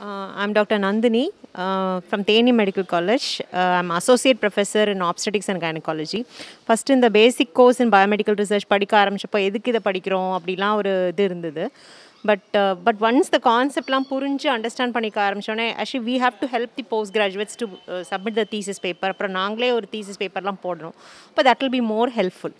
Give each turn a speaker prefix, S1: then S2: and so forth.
S1: Uh, I'm Dr. Nandini uh, from Theni Medical College. Uh, I'm Associate Professor in Obstetrics and Gynecology. First இந்த basic course in biomedical research படிக்க ஆரம்பித்தப்போ எதுக்கு இதை படிக்கிறோம் அப்படிலாம் ஒரு இது இருந்தது பட் பட் ஒன்ஸ் த கான்செப்ட்லாம் புரிஞ்சு அண்டர்ஸ்டாண்ட் பண்ணிக்க ஆரம்பித்தோன்னே actually we have to help the post graduates to submit the thesis paper அப்புறம் நாங்களே ஒரு தீசஸ் பேப்பர்லாம் போடுறோம் அப்போ that will be more helpful